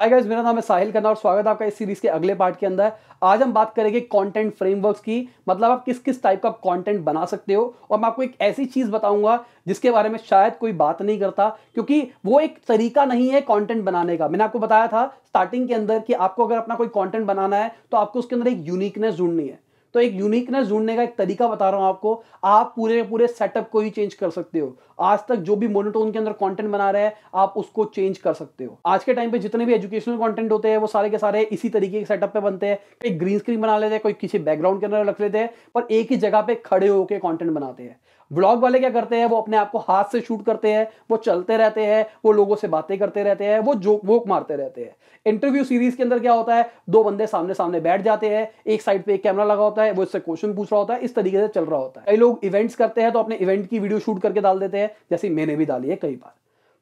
hi guys मेरा नाम है साहिल खन्ना और स्वागत है आपका इस सीरीज के अगले पार्ट के अंदर आज हम बात करेंगे कंटेंट फ्रेमवर्क्स की मतलब आप किस किस टाइप का कंटेंट बना सकते हो और मैं आपको एक ऐसी चीज़ बताऊंगा जिसके बारे में शायद कोई बात नहीं करता क्योंकि वो एक तरीका नहीं है कंटेंट बनाने का मैंने आपको बताया था स्टार्टिंग के अंदर कि आपको अगर अपना कोई कॉन्टेंट बनाना है तो आपको उसके अंदर एक यूनिकनेस जुड़नी है तो एक यूनिकनेस ढूंढने का एक तरीका बता रहा हूं आपको आप पूरे पूरे सेटअप को ही चेंज कर सकते हो आज तक जो भी मोनोटोन के अंदर कंटेंट बना रहे हैं आप उसको चेंज कर सकते हो आज के टाइम पे जितने भी एजुकेशनल कंटेंट होते हैं वो सारे के सारे इसी तरीके के सेटअप पे बनते हैं कोई ग्रीन स्क्रीन बना लेते हैं कोई किसी बैकग्राउंड के अंदर रख लेते हैं पर एक ही जगह पे खड़े होकर कॉन्टेंट बनाते हैं ब्लॉग वाले क्या करते हैं वो अपने आप को हाथ से शूट करते हैं वो चलते रहते हैं वो लोगों से बातें करते रहते हैं वो जोक वोक मारते रहते हैं इंटरव्यू सीरीज के अंदर क्या होता है दो बंदे सामने सामने बैठ जाते हैं एक साइड पे एक कैमरा लगा होता है वो इससे क्वेश्चन पूछ रहा होता है इस तरीके से चल रहा होता है कई लोग इवेंट्स करते हैं तो अपने इवेंट की वीडियो शूट करके डाल देते हैं जैसे मैंने भी डाली है कई बार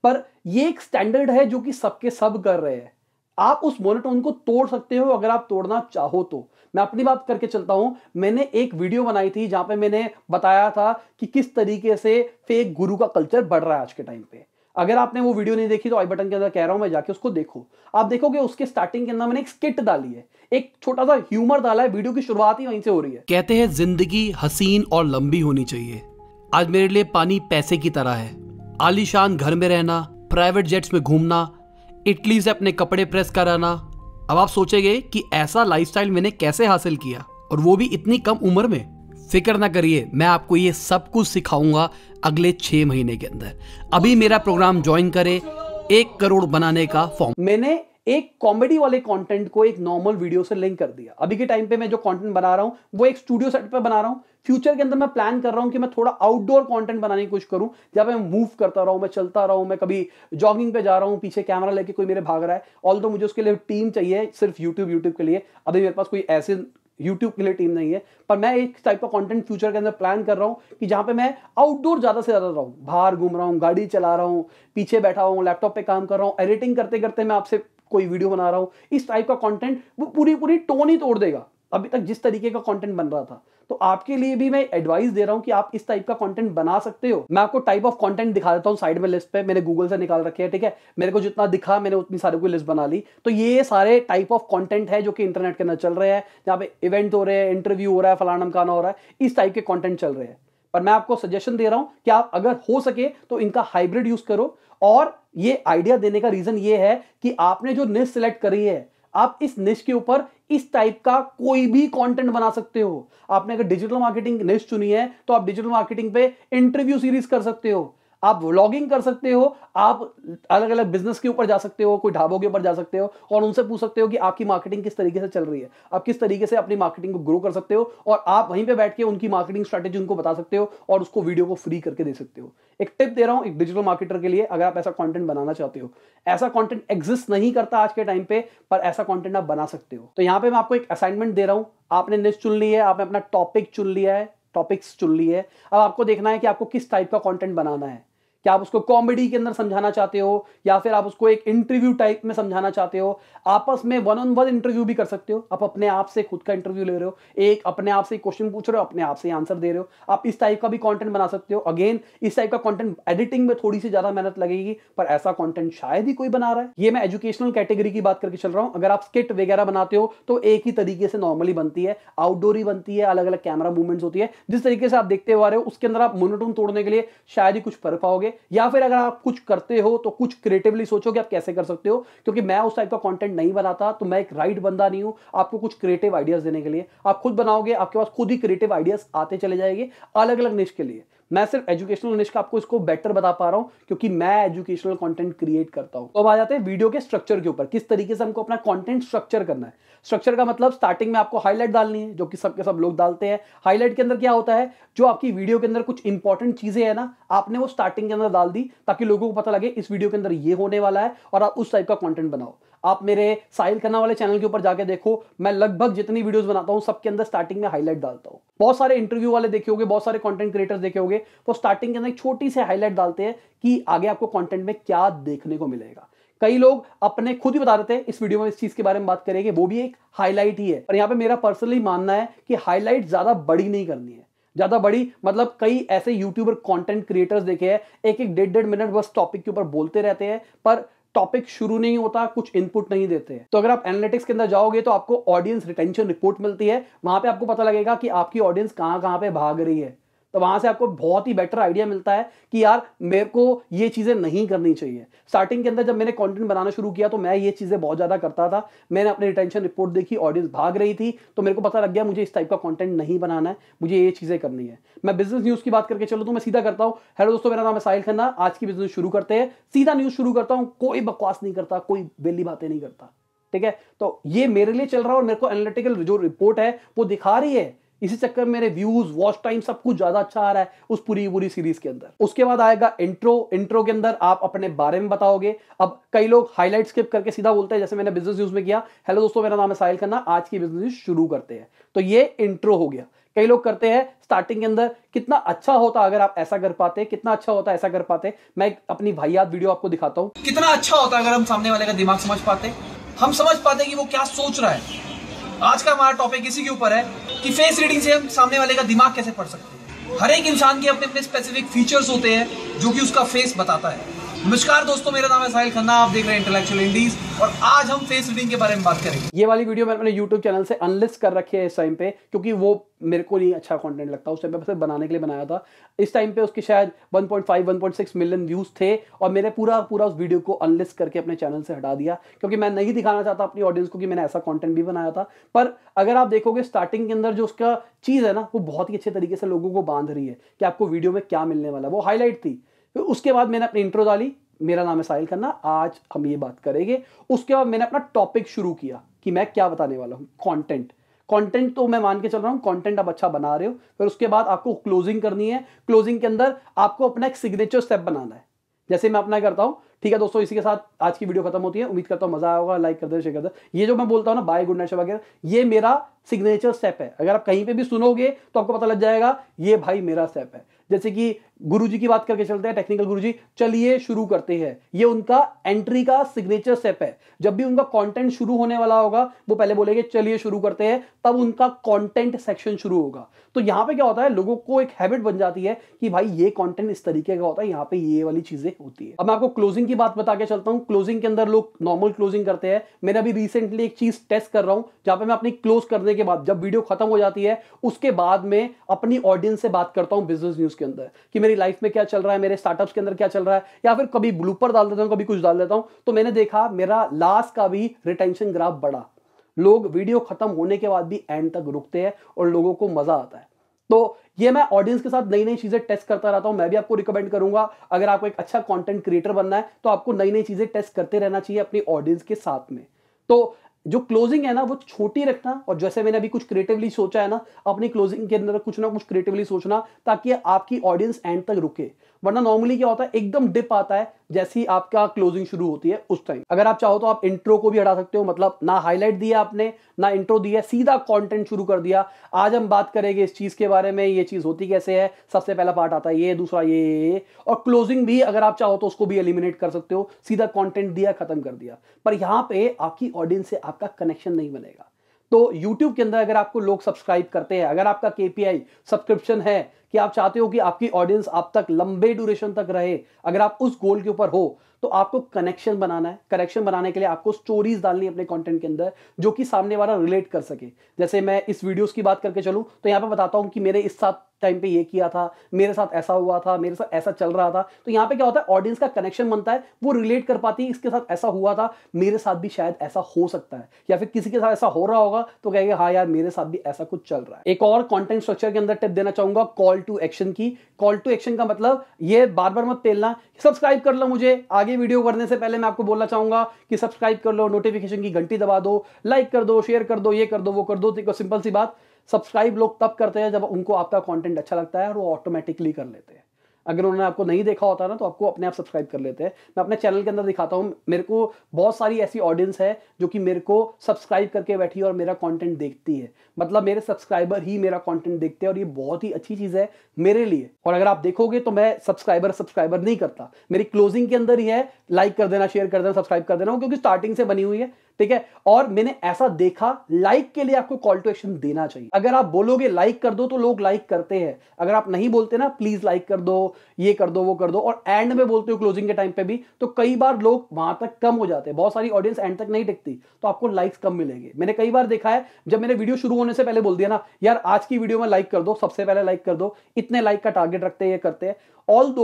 पर ये एक स्टैंडर्ड है जो कि सबके सब कर रहे हैं आप उस मोनोटोन को तोड़ सकते हो अगर आप तोड़ना चाहो तो मैं अपनी बात करके चलता हूं मैंने एक वीडियो बनाई थी जहां पे मैंने बताया था कि किस तरीके से फेक गुरु का कल्चर बढ़ रहा है आज के टाइम पे अगर आपने वो वीडियो नहीं देखी तो आई बटन के अंदर कह रहा हूं मैं जाके उसको देखो आप देखोगे उसके स्टार्टिंग के अंदर मैंने एक स्किट डाली है एक छोटा सा ह्यूमर डाला है वीडियो की शुरुआत ही वहीं से हो रही है कहते हैं जिंदगी हसीन और लंबी होनी चाहिए आज मेरे लिए पानी पैसे की तरह है आलीशान घर में रहना प्राइवेट जेट्स में घूमना इटली से अपने कपड़े प्रेस कराना अब आप सोचेंगे कि ऐसा लाइफस्टाइल मैंने कैसे हासिल किया और वो भी इतनी कम उम्र में फिक्र ना करिए मैं आपको ये सब कुछ सिखाऊंगा अगले छह महीने के अंदर अभी मेरा प्रोग्राम ज्वाइन करें एक करोड़ बनाने का फॉर्म मैंने एक कॉमेडी वाले कंटेंट को एक नॉर्मल वीडियो से लिंक कर दिया अभी के टाइम पे मैं जो कंटेंट बना रहा हूँ वो एक स्टूडियो सेट पे बना रहा हूँ फ्यूचर के अंदर मैं प्लान कर रहा हूँ कि मैं थोड़ा आउटडोर कंटेंट बनाने की कोशिश करूँ जहाँ मैं मूव करता रहा हूँ मैं चलता रहा हूँ मैं कभी जॉगिंग पे जा रहा हूँ पीछे कैमरा लेके कोई मेरे भाग रहा है ऑल तो मुझे उसके लिए टीम चाहिए सिर्फ यूट्यूब यूट्यूब के लिए अभी मेरे पास कोई ऐसे यूट्यूब के लिए टीम नहीं है पर मैं एक टाइप का कंटेंट फ्यूचर के अंदर प्लान कर रहा हूँ कि जहाँ पे मैं आउटडोर ज़्यादा से ज़्यादा रहूँ बाहर घूम रहा हूँ गाड़ी चला रहा हूँ पीछे बैठा हूँ लैपटॉप पे काम कर रहा हूँ एडिटिंग करते करते मैं आपसे कोई वीडियो बना रहा हूँ इस टाइप का कंटेंट वो पूरी पूरी टोन ही तोड़ देगा अभी तक जिस तरीके का कंटेंट बन रहा था तो आपके लिए भी मैं एडवाइस दे रहा हूँ कि आप इस टाइप का कंटेंट बना सकते हो मैं आपको टाइप ऑफ कंटेंट दिखा देता हूँ साइड में लिस्ट पे मैंने गूगल से निकाल रखे है ठीक है मेरे को जितना दिखा मैंने उतनी सारे को लिस्ट बना ली तो ये सारे टाइप ऑफ कॉन्टेंट है जो कि इंटरनेट के अंदर चल रहे हैं जहाँ पे इवेंट हो रहे हैं इंटरव्यू हो रहा है फलाना मकाना हो रहा है इस टाइप के कॉन्टेंट चल रहे हैं पर मैं आपको सजेशन दे रहा हूं कि आप अगर हो सके तो इनका हाइब्रिड यूज करो और ये आइडिया देने का रीजन ये है कि आपने जो निस्ट सिलेक्ट करी है आप इस निश के ऊपर इस टाइप का कोई भी कंटेंट बना सकते हो आपने अगर डिजिटल मार्केटिंग निश चुनी है तो आप डिजिटल मार्केटिंग पे इंटरव्यू सीरीज कर सकते हो आप व्लॉगिंग कर सकते हो आप अलग अलग बिजनेस के ऊपर जा सकते हो कोई ढाबों के ऊपर जा सकते हो और उनसे पूछ सकते हो कि आपकी मार्केटिंग किस तरीके से चल रही है आप किस तरीके से अपनी मार्केटिंग को ग्रो कर सकते हो और आप वहीं पर बैठ के उनकी मार्केटिंग स्ट्रैटेजी उनको बता सकते हो और उसको वीडियो को फ्री करके दे सकते हो एक टिप दे रहा हूं एक डिजिटल मार्केटर के लिए अगर आप ऐसा कॉन्टेंट बनाना चाहते हो ऐसा कॉन्टेंट एग्जिस्ट नहीं करता आज के टाइम पे पर ऐसा कॉन्टेंट आप बना सकते हो तो यहाँ पे मैं आपको एक असाइनमेंट दे रहा हूँ आपने निश चुन ली है आपने अपना टॉपिक चुन लिया है टॉपिक्स चुन लिए अब आपको देखना है कि आपको किस टाइप का कंटेंट बनाना है कि आप उसको कॉमेडी के अंदर समझाना चाहते हो या फिर आप उसको एक इंटरव्यू टाइप में समझाना चाहते हो आपस में वन ऑन वन इंटरव्यू भी कर सकते हो आप अपने आप से खुद का इंटरव्यू ले रहे हो एक अपने आप से क्वेश्चन पूछ रहे हो अपने आप से आंसर दे रहे हो आप इस टाइप का भी कॉन्टेंट बना सकते हो अगेन इस टाइप का कॉन्टेंट एडिटिंग में थोड़ी सी ज्यादा मेहनत लगेगी पर ऐसा कॉन्टेंट शायद ही कोई बना रहा है ये मैं एजुकेशनल कैटेगरी की बात करके चल रहा हूँ अगर आप स्किट वगैरह बनाते हो तो एक ही तरीके से नॉर्मली बनती है आउटडोर ही बनती है अलग अलग कैमरा मूवमेंट्स होती है जिस तरीके से आप देखते हुए रहे हो उसके अंदर आप मोनोटोन तोड़ने के लिए शायद ही कुछ फर्क पाओगे या फिर अगर आप कुछ करते हो तो कुछ क्रिएटिवली सोचो कि आप कैसे कर सकते हो क्योंकि मैं उस टाइप का कॉन्टेंट नहीं बनाता तो मैं एक राइट बंदा नहीं हूं आपको कुछ क्रिएटिव आइडियाज देने के लिए आप खुद बनाओगे आपके पास खुद ही क्रिएटिव आइडियाज आते चले जाएंगे अलग अलग निश के लिए मैं सिर्फ एजुकेशनल निश का आपको इसको बेटर बता पा रहा हूँ क्योंकि मैं एजुकेशनल कंटेंट क्रिएट करता हूँ तो अब आ जाते हैं वीडियो के स्ट्रक्चर के ऊपर किस तरीके से हमको अपना कंटेंट स्ट्रक्चर करना है स्ट्रक्चर का मतलब स्टार्टिंग में आपको हाईलाइट डालनी है जो कि सबके सब लोग डालते हैं हाईलाइट के अंदर क्या होता है जो आपकी वीडियो के अंदर कुछ इंपॉर्टेंट चीजें है ना आपने वो स्टार्टिंग के अंदर डाल दी ताकि लोगों को पता लगे इस वीडियो के अंदर ये होने वाला है और आप उस टाइप का कॉन्टेंट बनाओ आप मेरे साहिल खन्ना वाले चैनल के ऊपर जाके देखो मैं लगभग जितनी वीडियोस बनाता हूँ सबके अंदर स्टार्टिंग में हाईलाइट डालता हूँ बहुत सारे इंटरव्यू वाले देखे होंगे बहुत सारे कंटेंट क्रिएटर्स देखे होंगे वो तो स्टार्टिंग के अंदर एक छोटी सी हाईलाइट डालते हैं कि आगे आपको कॉन्टेंट में क्या देखने को मिलेगा कई लोग अपने खुद ही बता देते हैं इस वीडियो में इस चीज के बारे में बात करेंगे वो भी एक हाईलाइट ही है और यहाँ पे मेरा पर्सनली मानना है कि हाईलाइट ज्यादा बड़ी नहीं करनी है ज्यादा बड़ी मतलब कई ऐसे यूट्यूबर कंटेंट क्रिएटर्स देखे हैं एक एक डेढ़ डेढ़ मिनट बस टॉपिक के ऊपर बोलते रहते हैं पर टॉपिक शुरू नहीं होता कुछ इनपुट नहीं देते तो अगर आप एनालिटिक्स के अंदर जाओगे तो आपको ऑडियंस रिटेंशन रिपोर्ट मिलती है वहां पे आपको पता लगेगा कि आपकी ऑडियंस कहां कहां पे भाग रही है तो वहां से आपको बहुत ही बेटर आइडिया मिलता है कि यार मेरे को ये चीज़ें नहीं करनी चाहिए स्टार्टिंग के अंदर जब मैंने कंटेंट बनाना शुरू किया तो मैं ये चीज़ें बहुत ज़्यादा करता था मैंने अपनी रिटेंशन रिपोर्ट देखी ऑडियंस भाग रही थी तो मेरे को पता लग गया मुझे इस टाइप का कॉन्टेंट नहीं बनाना है मुझे ये चीज़ें करनी है मैं बिजनेस न्यूज़ की बात करके चलो तो मैं सीधा करता हूँ हेलो दोस्तों मेरा नाम है साहिल खन्ना आज की बिजनेस शुरू करते हैं सीधा न्यूज़ शुरू करता हूँ कोई बकवास नहीं करता कोई बेली बातें नहीं करता ठीक है तो ये मेरे लिए चल रहा है और मेरे को एनालिटिकल जो रिपोर्ट है वो दिखा रही है इसी चक्कर मेरे व्यूज वॉच टाइम सब कुछ ज्यादा अच्छा आ रहा है उस पूरी पूरी सीरीज के अंदर उसके बाद आएगा इंट्रो इंट्रो के अंदर आप अपने बारे में बताओगे अब कई लोग हाईलाइट स्किप करके सीधा बोलते हैं जैसे मैंने बिजनेस न्यूज में किया हेलो दोस्तों मेरा नाम है साहिल खन्ना आज की बिजनेस शुरू करते हैं तो ये इंट्रो हो गया कई लोग करते हैं स्टार्टिंग के अंदर कितना अच्छा होता अगर आप ऐसा कर पाते कितना अच्छा होता ऐसा कर पाते मैं अपनी भाईयात वीडियो आपको दिखाता हूँ कितना अच्छा होता अगर हम सामने वाले का दिमाग समझ पाते हम समझ पाते कि वो क्या सोच रहा है आज का हमारा टॉपिक इसी के ऊपर है कि फेस रीडिंग से हम सामने वाले का दिमाग कैसे पढ़ सकते हैं हर एक इंसान के अपने अपने स्पेसिफिक फीचर्स होते हैं जो कि उसका फेस बताता है नमस्कार दोस्तों मेरा नाम है साहिल खन्ना आप देख रहे हैं इंटेलेक्चुअल इंडीज और आज हम फेस रीडिंग के बारे में बात करेंगे ये वाली वीडियो मैंने अपने यूट्यूब चैनल से अनलिस्ट कर रखी है इस टाइम पे क्योंकि वो मेरे को नहीं अच्छा कंटेंट लगता उस टाइम पे बस बनाने के लिए बनाया था इस टाइम पे उसके शायद 1.5 1.6 मिलियन व्यूज थे और मैंने पूरा पूरा उस वीडियो को अनलिस्ट करके अपने चैनल से हटा दिया क्योंकि मैं नहीं दिखाना चाहता अपनी ऑडियंस को कि मैंने ऐसा कॉन्टेंट भी बनाया था पर अगर आप देखोगे स्टार्टिंग के अंदर जो उसका चीज़ है ना वो बहुत ही अच्छे तरीके से लोगों को बांध रही है कि आपको वीडियो में क्या मिलने वाला है वो हाईलाइट थी फिर उसके बाद मैंने अपनी इंट्रो डाली मेरा नाम है साहिल खन्ना आज हम ये बात करेंगे उसके बाद मैंने अपना टॉपिक शुरू किया कि मैं क्या बताने वाला हूँ कॉन्टेंट कंटेंट तो मैं मान के चल रहा हूँ कंटेंट आप अच्छा बना रहे हो फिर उसके बाद आपको क्लोजिंग करनी है क्लोजिंग के अंदर आपको अपना एक सिग्नेचर स्टेप बनाना है जैसे मैं अपना करता हूँ ठीक है दोस्तों इसी के साथ आज की वीडियो खत्म होती है उम्मीद करता हूँ मजा आएगा लाइक कर दे शेयर कर दे ये जो मैं बोलता हूँ ना बाय गुड नाइट वगैरह ये मेरा सिग्नेचर स्टेप है अगर आप कहीं पे भी सुनोगे तो आपको पता लग जाएगा ये भाई मेरा स्टेप है जैसे कि गुरु जी की बात करके चलते हैं टेक्निकल गुरु जी चलिए शुरू करते हैं ये उनका एंट्री का सिग्नेचर स्टेप है जब भी उनका कंटेंट शुरू होने वाला होगा वो पहले बोलेंगे चलिए शुरू करते हैं तब उनका कंटेंट सेक्शन शुरू होगा तो यहाँ पे क्या होता है लोगों को एक हैबिट बन जाती है कि भाई ये कॉन्टेंट इस तरीके का होता है यहाँ पे ये वाली चीजें होती है अब मैं आपको क्लोजिंग की बात बता के चलता हूँ क्लोजिंग के अंदर लोग नॉर्मल क्लोजिंग करते हैं मैंने अभी रिसेंटली एक चीज टेस्ट कर रहा हूँ जहां पर मैं अपनी क्लोज करने के बाद जब वीडियो खत्म हो जाती है उसके बाद में अपनी ऑडियंस से बात करता हूँ बिजनेस न्यूज के अंदर कि मेरे मेरी लाइफ में क्या चल रहा है मेरे स्टार्टअप्स के अंदर क्या चल रहा है या फिर कभी ब्लूपर डाल देता हूँ कभी कुछ डाल देता हूँ तो मैंने देखा मेरा लास्ट का भी रिटेंशन ग्राफ बढ़ा लोग वीडियो खत्म होने के बाद भी एंड तक रुकते हैं और लोगों को मजा आता है तो ये मैं ऑडियंस के साथ नई नई चीजें टेस्ट करता रहता हूं मैं भी आपको रिकमेंड करूंगा अगर आपको एक अच्छा कंटेंट क्रिएटर बनना है तो आपको नई नई चीजें टेस्ट करते रहना चाहिए अपनी ऑडियंस के साथ में तो जो क्लोजिंग है ना वो छोटी रखना और जैसे मैंने अभी कुछ क्रिएटिवली सोचा है ना अपनी क्लोजिंग के अंदर कुछ ना कुछ क्रिएटिवली सोचना ताकि आपकी ऑडियंस एंड तक रुके वरना नॉर्मली क्या होता है एकदम डिप आता है जैसे ही आपका क्लोजिंग शुरू होती है उस टाइम अगर आप चाहो तो आप इंट्रो को भी हटा सकते हो मतलब ना हाईलाइट दिया आपने ना इंट्रो दिया सीधा कंटेंट शुरू कर दिया आज हम बात करेंगे इस चीज़ के बारे में ये चीज़ होती कैसे है सबसे पहला पार्ट आता है ये दूसरा ये और क्लोजिंग भी अगर आप चाहो तो उसको भी एलिमिनेट कर सकते हो सीधा कॉन्टेंट दिया खत्म कर दिया पर यहां पर आपकी ऑडियंस से आपका कनेक्शन नहीं बनेगा तो YouTube के अंदर अगर आपको लोग सब्सक्राइब करते हैं अगर आपका KPI सब्सक्रिप्शन है कि आप चाहते हो कि आपकी ऑडियंस आप तक लंबे ड्यूरेशन तक रहे अगर आप उस गोल के ऊपर हो तो आपको कनेक्शन बनाना है कनेक्शन बनाने के लिए आपको स्टोरीज डालनी है अपने कंटेंट के अंदर जो कि सामने वाला रिलेट कर सके जैसे मैं इस वीडियोस की बात करके चलूं तो यहां पे बताता हूं कि मेरे इस साथ टाइम पे ये किया था मेरे साथ ऐसा हुआ था मेरे साथ ऐसा चल रहा था तो यहां पे क्या होता है ऑडियंस का कनेक्शन बनता है वो रिलेट कर पाती है इसके साथ ऐसा हुआ था मेरे साथ भी शायद ऐसा हो सकता है या फिर किसी के साथ ऐसा हो रहा होगा तो कहेंगे हाँ यार मेरे साथ भी ऐसा कुछ चल रहा है एक और कॉन्टेंट स्ट्रक्चर के अंदर टिप देना चाहूंगा कॉल टू एक्शन की कॉल टू एक्शन का मतलब ये बार बार मत तेलना सब्सक्राइब कर लो मुझे आगे वीडियो करने से पहले मैं आपको बोलना चाहूंगा कि सब्सक्राइब कर लो नोटिफिकेशन की घंटी दबा दो लाइक कर दो शेयर कर दो ये कर दो वो कर दो देखो तो सिंपल सी बात सब्सक्राइब लोग तब करते हैं जब उनको आपका कॉन्टेंट अच्छा लगता है और वो ऑटोमेटिकली कर लेते हैं अगर उन्होंने आपको नहीं देखा होता ना तो आपको अपने आप सब्सक्राइब कर लेते हैं मैं अपने चैनल के अंदर दिखाता हूँ मेरे को बहुत सारी ऐसी ऑडियंस है जो कि मेरे को सब्सक्राइब करके बैठी है और मेरा कॉन्टेंट देखती है मतलब मेरे सब्सक्राइबर ही मेरा कॉन्टेंट देखते हैं और ये बहुत ही अच्छी चीज़ है मेरे लिए और अगर आप देखोगे तो मैं सब्सक्राइबर सब्सक्राइबर नहीं करता मेरी क्लोजिंग के अंदर ही है लाइक कर देना शेयर कर देना सब्सक्राइब कर देना क्योंकि स्टार्टिंग से बनी हुई है ठीक है और मैंने ऐसा देखा लाइक के लिए आपको कॉल टू एक्शन देना चाहिए अगर आप बोलोगे लाइक कर दो तो लोग लाइक करते हैं अगर आप नहीं बोलते ना प्लीज लाइक कर दो ये कर दो वो कर दो और एंड में बोलते हो क्लोजिंग के टाइम पे भी तो कई बार लोग वहां तक कम हो जाते हैं बहुत सारी ऑडियंस एंड तक नहीं टिकती तो आपको लाइक्स कम मिलेंगे मैंने कई बार देखा है जब मैंने वीडियो शुरू होने से पहले बोल दिया ना यार आज की वीडियो में लाइक कर दो सबसे पहले लाइक कर दो इतने लाइक का टारगेट रखते हैं ये करते हैं ऑल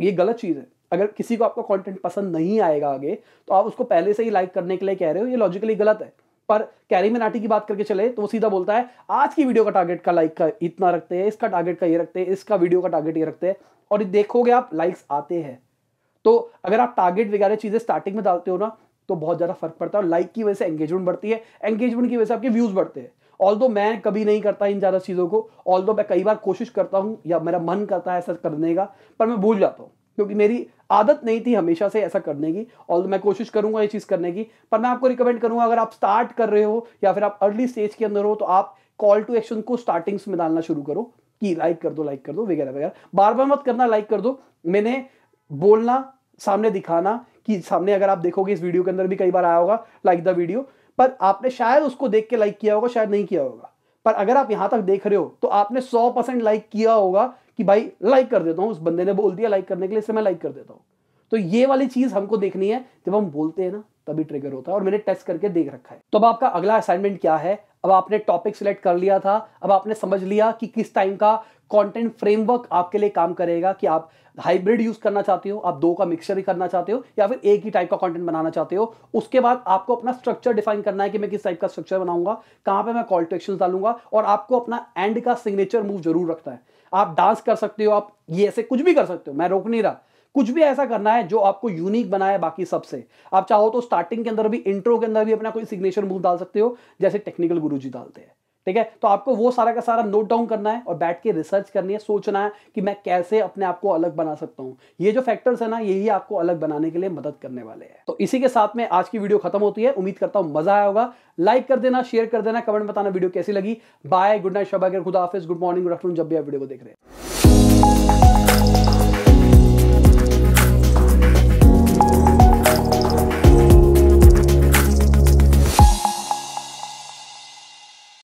ये गलत चीज है अगर किसी को आपका कंटेंट पसंद नहीं आएगा आगे तो आप उसको पहले से ही लाइक करने के लिए कह रहे हो ये लॉजिकली गलत है पर कैरी मिनाटी की बात करके चले तो वो सीधा बोलता है आज की वीडियो का टारगेट का लाइक का इतना रखते हैं इसका टारगेट का ये रखते हैं इसका वीडियो का टारगेट ये रखते हैं और देखोगे आप लाइक्स आते हैं तो अगर आप टारगेट वगैरह चीज़ें स्टार्टिंग में डालते हो ना तो बहुत ज़्यादा फर्क पड़ता है और लाइक की वजह से एंगेजमेंट बढ़ती है एंगेजमेंट की वजह से आपके व्यूज़ बढ़ते हैं ऑल दो मैं कभी नहीं करता इन ज़्यादा चीज़ों को ऑल दो मैं कई बार कोशिश करता हूँ या मेरा मन करता है ऐसा करने का पर मैं भूल जाता हूँ क्योंकि मेरी आदत नहीं थी हमेशा से ऐसा करने की और मैं कोशिश करूंगा ये चीज़ करने की पर मैं आपको रिकमेंड करूंगा अगर आप स्टार्ट कर रहे हो या फिर आप अर्ली स्टेज के अंदर हो तो आप कॉल टू एक्शन को स्टार्टिंग्स में डालना शुरू करो कि लाइक कर दो लाइक कर दो वगैरह वगैरह बार बार मत करना लाइक कर दो मैंने बोलना सामने दिखाना कि सामने अगर आप देखोगे इस वीडियो के अंदर भी कई बार आया होगा लाइक द वीडियो पर आपने शायद उसको देख के लाइक किया होगा शायद नहीं किया होगा पर अगर आप यहां तक देख रहे हो तो आपने सौ परसेंट लाइक किया होगा कि भाई लाइक कर देता हूँ उस बंदे ने बोल दिया लाइक करने के लिए इसे मैं लाइक कर देता हूँ तो ये वाली चीज हमको देखनी है जब हम बोलते हैं ना तभी ट्रिगर होता है और मैंने टेस्ट करके देख रखा है तो अब आपका अगला असाइनमेंट क्या है अब आपने टॉपिक सिलेक्ट कर लिया था अब आपने समझ लिया कि किस टाइम का कंटेंट फ्रेमवर्क आपके लिए काम करेगा कि आप हाइब्रिड यूज करना चाहते हो आप दो का मिक्सचर ही करना चाहते हो या फिर एक ही टाइप का कंटेंट बनाना चाहते हो उसके बाद आपको अपना स्ट्रक्चर डिफाइन करना है कि मैं किस टाइप का स्ट्रक्चर बनाऊंगा कहां पे मैं कॉल टू एक्शन डालूंगा और आपको अपना एंड का सिग्नेचर मूव जरूर रखना है आप डांस कर सकते हो आप ये ऐसे कुछ भी कर सकते हो मैं रोक नहीं रहा कुछ भी ऐसा करना है जो आपको यूनिक बनाए बाकी सबसे आप चाहो तो स्टार्टिंग के अंदर भी इंट्रो के अंदर भी अपना कोई सिग्नेचर मूव डाल सकते हो जैसे टेक्निकल गुरु डालते हैं ठीक है तो आपको वो सारा का सारा नोट डाउन करना है और बैठ के रिसर्च करनी है सोचना है कि मैं कैसे अपने आप को अलग बना सकता हूँ ये जो फैक्टर्स है ना यही आपको अलग बनाने के लिए मदद करने वाले हैं तो इसी के साथ में आज की वीडियो खत्म होती है उम्मीद करता हूँ मजा आया होगा लाइक कर देना शेयर कर देना कमेंट बताना वीडियो कैसी लगी बाय गुड नाइट शबाकर खुदाफिस गुड मॉर्निंग गुड आफ्टरनून जब भी आप वीडियो को देख रहे हैं